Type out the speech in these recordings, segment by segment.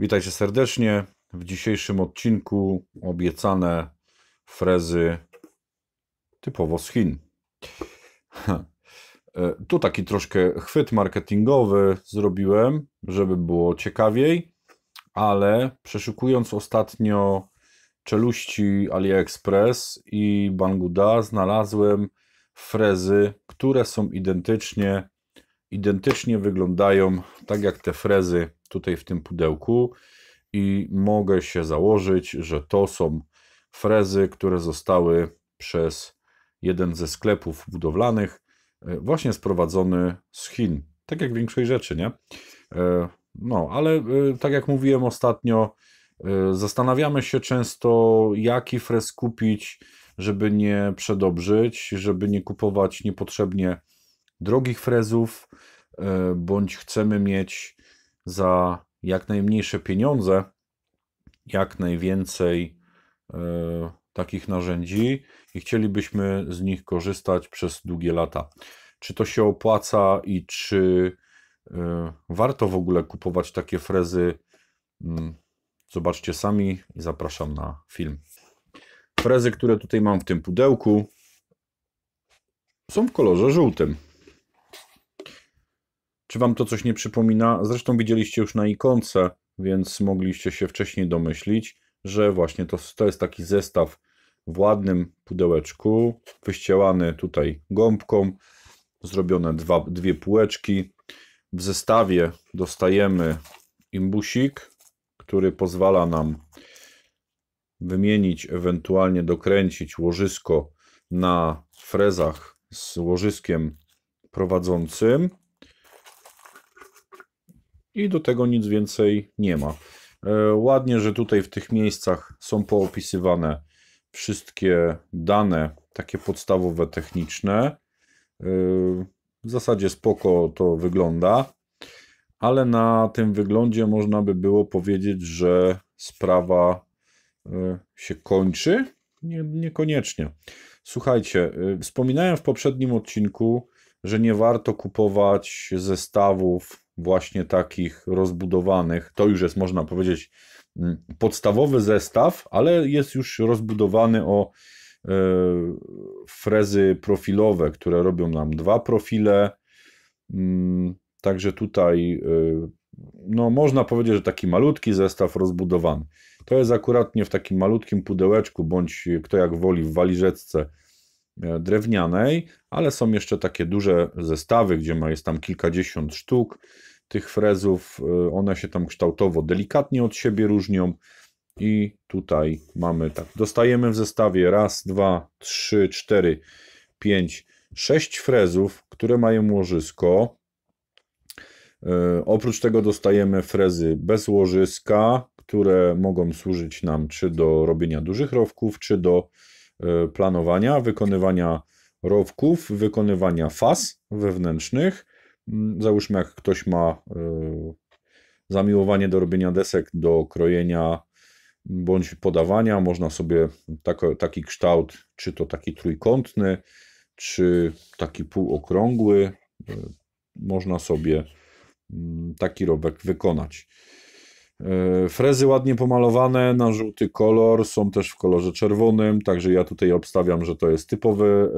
Witajcie serdecznie. W dzisiejszym odcinku obiecane frezy typowo z Chin. E, tu taki troszkę chwyt marketingowy zrobiłem, żeby było ciekawiej, ale przeszukując ostatnio czeluści AliExpress i Banguda, znalazłem frezy, które są identycznie, identycznie wyglądają tak jak te frezy tutaj w tym pudełku i mogę się założyć, że to są frezy, które zostały przez jeden ze sklepów budowlanych e, właśnie sprowadzony z Chin. Tak jak większej rzeczy, nie? E, no, ale e, tak jak mówiłem ostatnio, zastanawiamy się często, jaki frez kupić, żeby nie przedobrzyć, żeby nie kupować niepotrzebnie drogich frezów, bądź chcemy mieć za jak najmniejsze pieniądze, jak najwięcej e, takich narzędzi i chcielibyśmy z nich korzystać przez długie lata. Czy to się opłaca i czy e, warto w ogóle kupować takie frezy? Mm, zobaczcie sami i zapraszam na film. Frezy, które tutaj mam w tym pudełku, są w kolorze żółtym. Czy wam to coś nie przypomina? Zresztą widzieliście już na ikonce, więc mogliście się wcześniej domyślić, że właśnie to, to jest taki zestaw w ładnym pudełeczku, wyścielany tutaj gąbką, zrobione dwa, dwie półeczki. W zestawie dostajemy imbusik, który pozwala nam wymienić, ewentualnie dokręcić łożysko na frezach z łożyskiem prowadzącym i do tego nic więcej nie ma. E, ładnie, że tutaj w tych miejscach są poopisywane wszystkie dane, takie podstawowe, techniczne. E, w zasadzie spoko to wygląda, ale na tym wyglądzie można by było powiedzieć, że sprawa e, się kończy. Nie, niekoniecznie. Słuchajcie, wspominałem w poprzednim odcinku że nie warto kupować zestawów właśnie takich rozbudowanych. To już jest, można powiedzieć, mm, podstawowy zestaw, ale jest już rozbudowany o e, frezy profilowe, które robią nam dwa profile. Mm, także tutaj e, no, można powiedzieć, że taki malutki zestaw rozbudowany. To jest akurat nie w takim malutkim pudełeczku, bądź kto jak woli w walizeczce. E, drewnianej, ale są jeszcze takie duże zestawy, gdzie ma jest tam kilkadziesiąt sztuk tych frezów. E, one się tam kształtowo delikatnie od siebie różnią. I tutaj mamy tak, dostajemy w zestawie raz, dwa, trzy, cztery, pięć, sześć frezów, które mają łożysko. E, oprócz tego dostajemy frezy bez łożyska, które mogą służyć nam czy do robienia dużych rowków, czy do E, planowania, wykonywania rowków, wykonywania faz wewnętrznych. Mm, załóżmy, jak ktoś ma e, zamiłowanie do robienia desek, do krojenia bądź podawania, można sobie taki kształt, czy to taki trójkątny, czy taki półokrągły, e, można sobie mm, taki rowek wykonać. E, frezy ładnie pomalowane na żółty kolor, są też w kolorze czerwonym, także ja tutaj obstawiam, że to jest typowy,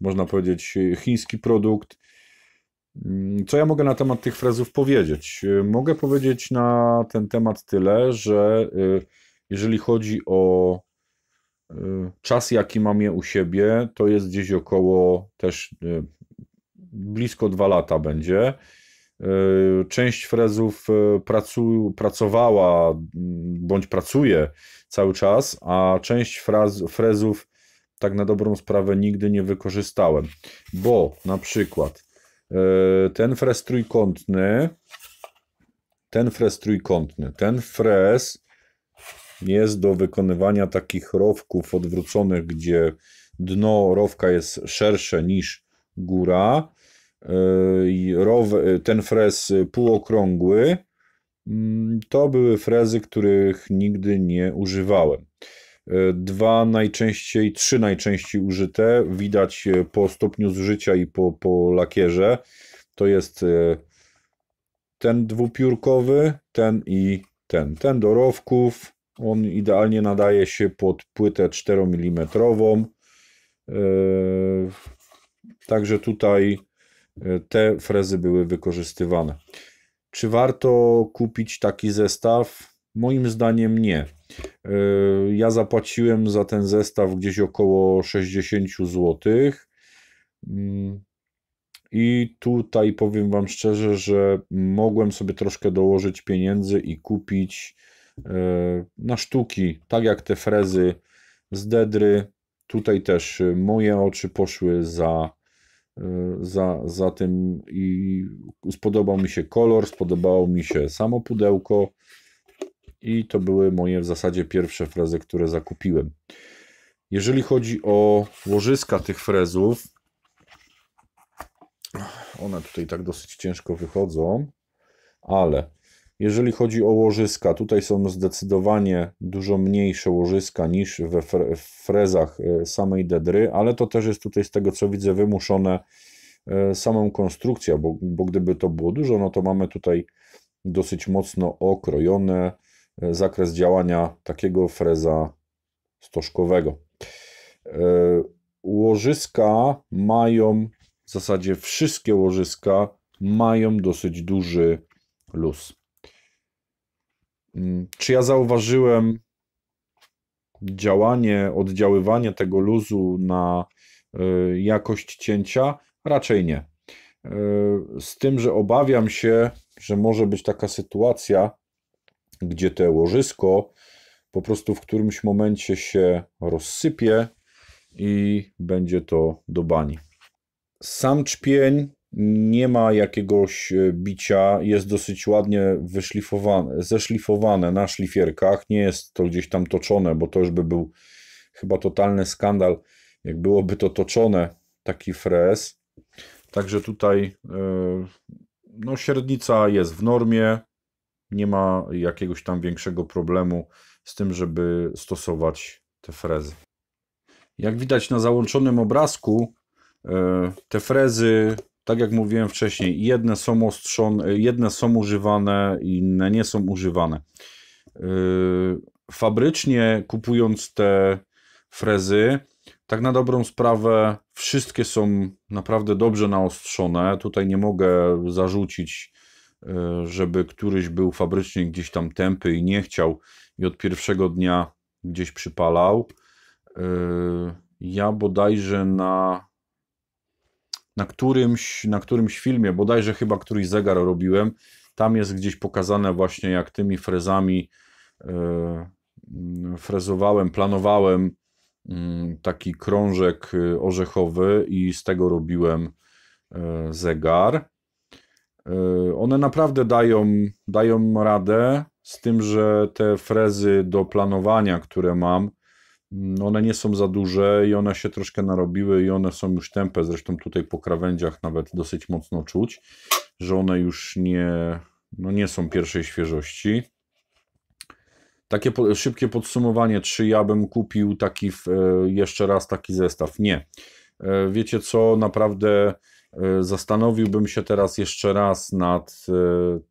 można powiedzieć, chiński produkt. Mm, co ja mogę na temat tych frezów powiedzieć? E, mogę powiedzieć na ten temat tyle, że e, jeżeli chodzi o czas, jaki mam je u siebie, to jest gdzieś około też blisko 2 lata będzie. Y, część frezów y, pracu, pracowała mm, bądź pracuje cały czas, a część frezów tak na dobrą sprawę nigdy nie wykorzystałem, bo na przykład y, ten frez trójkątny, ten frez trójkątny, ten frez jest do wykonywania takich rowków odwróconych, gdzie dno rowka jest szersze niż góra. Y, y, ten frez półokrągły, mm, to były frezy, których nigdy nie używałem. Y, dwa najczęściej, trzy najczęściej użyte, widać po stopniu zużycia i po, po lakierze. To jest ten dwupiórkowy, ten i ten. Ten do rowków, on idealnie nadaje się pod płytę 4 mm. Także tutaj te frezy były wykorzystywane. Czy warto kupić taki zestaw? Moim zdaniem nie. E, ja zapłaciłem za ten zestaw gdzieś około 60 zł. Mm, I tutaj powiem Wam szczerze, że mogłem sobie troszkę dołożyć pieniędzy i kupić e, na sztuki, tak jak te frezy z Dedry. Tutaj też moje oczy poszły za Y, za, za tym i spodobał mi się kolor, spodobało mi się samo pudełko i to były moje w zasadzie pierwsze frezy, które zakupiłem. Jeżeli chodzi o łożyska tych frezów, one tutaj tak dosyć ciężko wychodzą, ale jeżeli chodzi o łożyska, tutaj są zdecydowanie dużo mniejsze łożyska niż we frezach e, samej dedry, ale to też jest tutaj z tego co widzę wymuszone e, samą konstrukcją, bo, bo gdyby to było dużo, no to mamy tutaj dosyć mocno okrojone e, zakres działania takiego freza stożkowego. Łożyska mają, w zasadzie wszystkie łożyska mają dosyć duży luz. Mm, czy ja zauważyłem działanie, oddziaływanie tego luzu na y, jakość cięcia? Raczej nie. Y, z tym, że obawiam się, że może być taka sytuacja, gdzie te łożysko po prostu w którymś momencie się rozsypie i będzie to do bani. Sam czpień nie ma jakiegoś e, bicia, jest dosyć ładnie wyszlifowane, zeszlifowane na szlifierkach, nie jest to gdzieś tam toczone, bo to już by był chyba totalny skandal, jak byłoby to toczone, taki frez. Także tutaj e, no, średnica jest w normie, nie ma jakiegoś tam większego problemu z tym, żeby stosować te frezy. Jak widać na załączonym obrazku, e, te frezy tak jak mówiłem wcześniej, jedne są ostrzone, jedne są używane, inne nie są używane. Yy, fabrycznie kupując te frezy, tak na dobrą sprawę, wszystkie są naprawdę dobrze naostrzone. Tutaj nie mogę zarzucić, yy, żeby któryś był fabrycznie gdzieś tam tępy i nie chciał i od pierwszego dnia gdzieś przypalał. Yy, ja bodajże na na którymś, na którymś filmie, bodajże chyba któryś zegar robiłem, tam jest gdzieś pokazane właśnie jak tymi frezami e, frezowałem, planowałem mm, taki krążek e, orzechowy i z tego robiłem e, zegar. One naprawdę dają, dają radę z tym, że te frezy do planowania, które mam, no, one nie są za duże i one się troszkę narobiły i one są już tępe, zresztą tutaj po krawędziach nawet dosyć mocno czuć, że one już nie, no nie są pierwszej świeżości. Takie po, szybkie podsumowanie, czy ja bym kupił taki, e, jeszcze raz taki zestaw? Nie. E, wiecie co, naprawdę e, zastanowiłbym się teraz jeszcze raz nad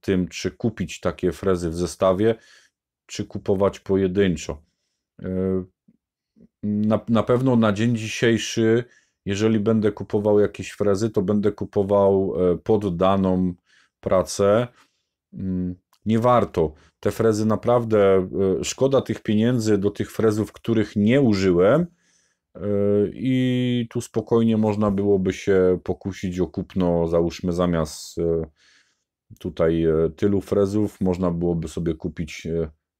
tym, czy kupić takie frezy w zestawie, czy kupować pojedynczo na, na pewno na dzień dzisiejszy, jeżeli będę kupował jakieś frezy, to będę kupował e, poddaną pracę. Mm, nie warto. Te frezy naprawdę, e, szkoda tych pieniędzy do tych frezów, których nie użyłem. E, I tu spokojnie można byłoby się pokusić o kupno, załóżmy zamiast tutaj tylu frezów, można byłoby sobie kupić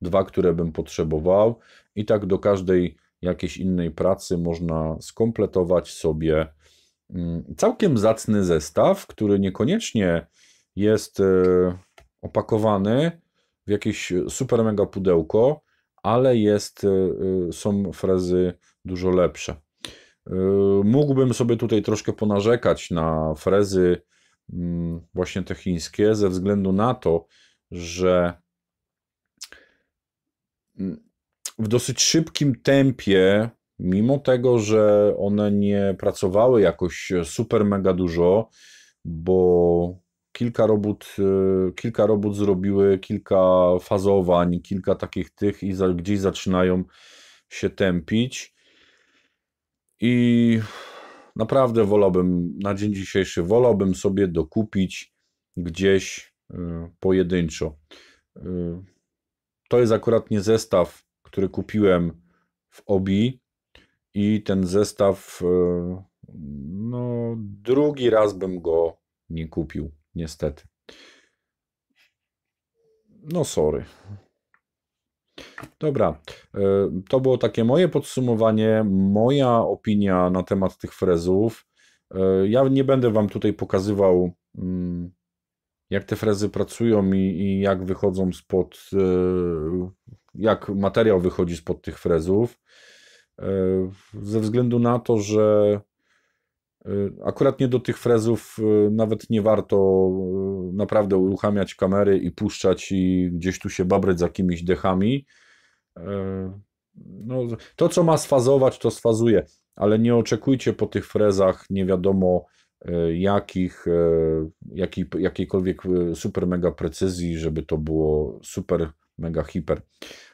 dwa, które bym potrzebował. I tak do każdej jakiejś innej pracy można skompletować sobie mm, całkiem zacny zestaw, który niekoniecznie jest e, opakowany w jakieś super mega pudełko, ale jest, e, e, są frezy dużo lepsze. Mógłbym sobie tutaj troszkę ponarzekać na frezy mm, właśnie te chińskie ze względu na to, że mm, w dosyć szybkim tempie, mimo tego, że one nie pracowały jakoś e, super mega dużo, bo kilka robót, e, kilka robót zrobiły kilka fazowań, kilka takich tych i gdzieś zaczynają się tępić. I naprawdę wolałbym, na dzień dzisiejszy, wolałbym sobie dokupić gdzieś e, pojedynczo. To jest akurat nie zestaw który kupiłem w Obi i ten zestaw, e, no drugi raz bym go nie kupił, niestety. No sorry. Dobra, e, to było takie moje podsumowanie, moja opinia na temat tych frezów. E, ja nie będę Wam tutaj pokazywał, mm, jak te frezy pracują i, i jak wychodzą spod jak materiał wychodzi spod tych frezów, e, ze względu na to, że e, Akurat nie do tych frezów e, nawet nie warto naprawdę uruchamiać kamery i puszczać i gdzieś tu się babrać za jakimiś dechami. No, to, co ma sfazować, to sfazuje, ale nie oczekujcie po tych frezach nie wiadomo jakich, jakiej, jakiejkolwiek super mega precyzji, żeby to było super mega hiper.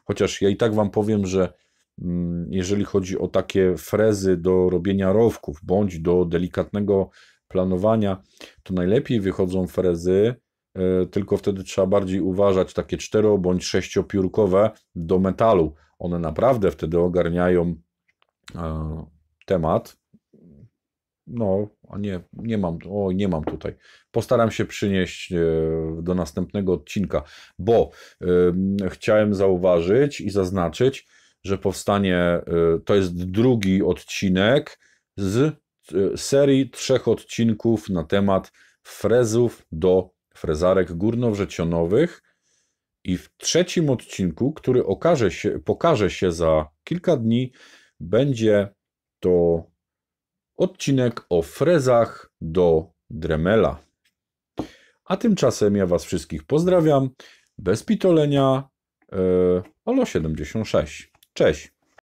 Chociaż ja i tak Wam powiem, że mm, jeżeli chodzi o takie frezy do robienia rowków bądź do delikatnego planowania, to najlepiej wychodzą frezy, e, tylko wtedy trzeba bardziej uważać, takie cztero bądź sześciopiórkowe do metalu. One naprawdę wtedy ogarniają e, temat no, a nie, nie mam, o, nie mam tutaj. Postaram się przynieść e, do następnego odcinka, bo chciałem zauważyć i zaznaczyć, że powstanie, e, to jest drugi odcinek z e, serii trzech odcinków na temat frezów do frezarek górnowrzecionowych. I w trzecim odcinku, który okaże się, pokaże się za kilka dni, będzie to Odcinek o frezach do Dremela. A tymczasem ja Was wszystkich pozdrawiam. Bez pitolenia. Yy, e, Olo76. Cześć.